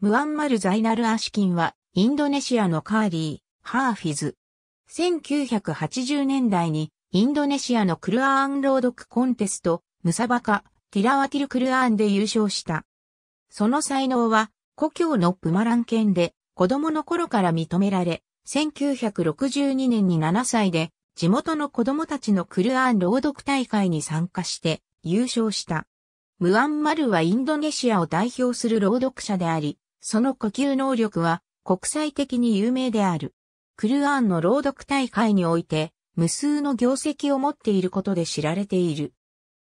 ムアンマル・ザイナル・アシキンは、インドネシアのカーリー、ハーフィズ。1980年代に、インドネシアのクルアーン朗読コンテスト、ムサバカ、ティラワティル・クルアーンで優勝した。その才能は、故郷のプマラン県で、子供の頃から認められ、1962年に7歳で、地元の子供たちのクルアーン朗読大会に参加して、優勝した。ムアンマルはインドネシアを代表する朗読者であり、その呼吸能力は国際的に有名である。クルアーンの朗読大会において無数の業績を持っていることで知られている。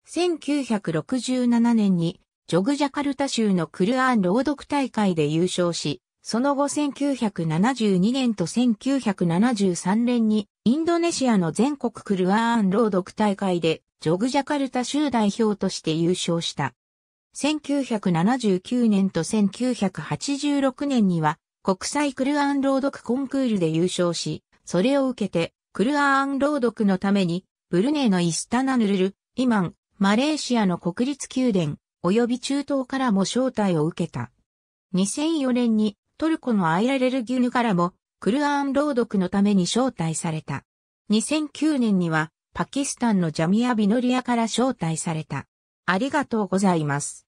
1967年にジョグジャカルタ州のクルアーン朗読大会で優勝し、その後1972年と1973年にインドネシアの全国クルアーン朗読大会でジョグジャカルタ州代表として優勝した。1979年と1986年には国際クルアン朗読コンクールで優勝し、それを受けてクルアン朗読のためにブルネイのイスタナヌルル、イマン、マレーシアの国立宮殿、及び中東からも招待を受けた。2004年にトルコのアイラレルギュヌからもクルアン朗読のために招待された。2009年にはパキスタンのジャミア・ビノリアから招待された。ありがとうございます。